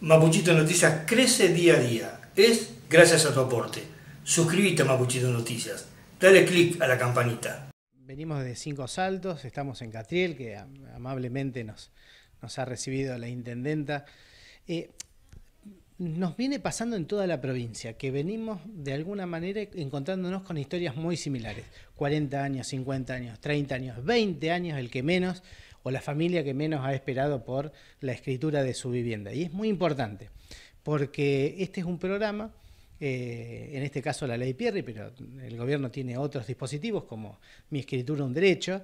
Mapuchito Noticias crece día a día. Es gracias a tu aporte. Suscríbete a Mapuchito Noticias. Dale click a la campanita. Venimos de Cinco Saltos, estamos en Catriel, que amablemente nos, ha recibido la intendenta. Eh, nos viene pasando en toda la provincia, que venimos de alguna manera encontrándonos con historias muy similares. 40 años, 50 años, 30 años, 20 años, el que menos o la familia que menos ha esperado por la escritura de su vivienda. Y es muy importante, porque este es un programa, eh, en este caso la ley Pierre pero el gobierno tiene otros dispositivos como Mi escritura, un derecho,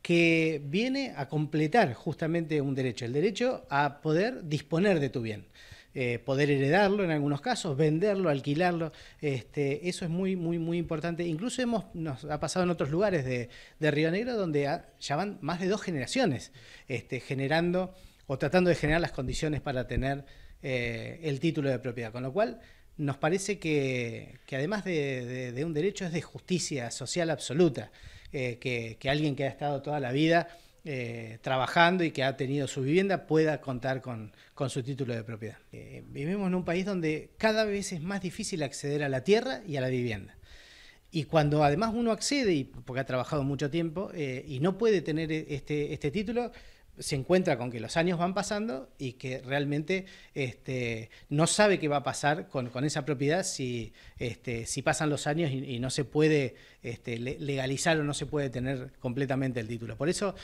que viene a completar justamente un derecho, el derecho a poder disponer de tu bien. Eh, poder heredarlo en algunos casos, venderlo, alquilarlo. Este, eso es muy, muy, muy importante. Incluso hemos, nos ha pasado en otros lugares de, Río Negro donde ya van más de dos generaciones este, generando o tratando de generar las condiciones para tener eh, el título de propiedad. Con lo cual, nos parece que, además de, un derecho es de justicia social absoluta, eh, que alguien que ha estado toda la vida eh, trabajando y que ha tenido su vivienda pueda contar con, su título de propiedad. Eh, vivimos en un país donde cada vez es más difícil acceder a la tierra y a la vivienda. Y cuando además uno accede, porque ha trabajado mucho tiempo, eh, y no puede tener e, este, este título, se encuentra con que los años van pasando y que realmente este, no sabe qué va a pasar con, esa propiedad si, este, si pasan los años y, no se puede este, legalizar o no se puede tener completamente el título. Por eso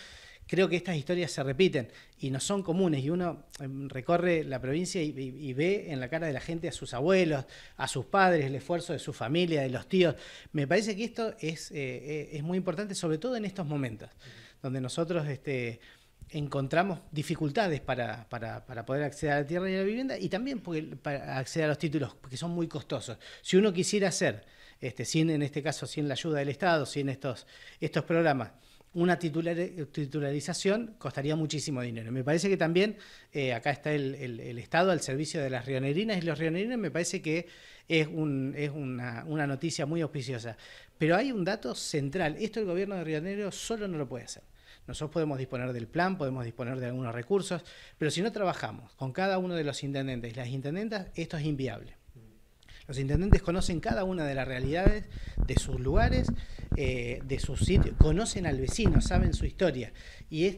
creo que estas historias se repiten y no son comunes. Y uno em, recorre la provincia y, ve en la cara de la gente a sus abuelos, a sus padres, el esfuerzo de su familia, de los tíos. Me parece que esto es, eh, eh, es muy importante, sobre todo en estos momentos, donde nosotros este, encontramos dificultades para, para, poder acceder a la tierra y a la vivienda y también para acceder a los títulos, porque son muy costosos. Si uno quisiera hacer, este, sin, en este caso, sin la ayuda del Estado, sin estos, estos programas, una titularización costaría muchísimo dinero. Me parece que también eh, acá está el, Estado al servicio de las rionerinas y los rionerinos me parece que es, una, noticia muy auspiciosa. Pero hay un dato central, esto el gobierno de Río solo no lo puede hacer. Nosotros podemos disponer del plan, podemos disponer de algunos recursos, pero si no trabajamos con cada uno de los intendentes y las intendentas, esto es inviable. Los intendentes conocen cada una de las realidades de sus lugares eh, de su sitio, conocen al vecino, saben su historia. Y es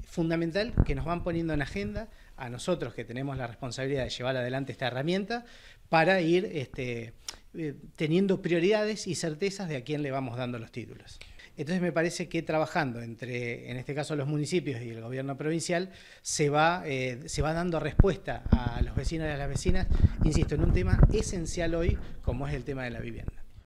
fundamental que nos van poniendo en agenda a nosotros que tenemos la responsabilidad de llevar adelante esta herramienta para ir este, eh, teniendo prioridades y certezas de a quién le vamos dando los títulos. Entonces me parece que trabajando entre, en este caso, los municipios y el gobierno provincial, se va, eh, se va dando respuesta a los vecinos y a las vecinas, insisto, en un tema esencial hoy como es el tema de la vivienda.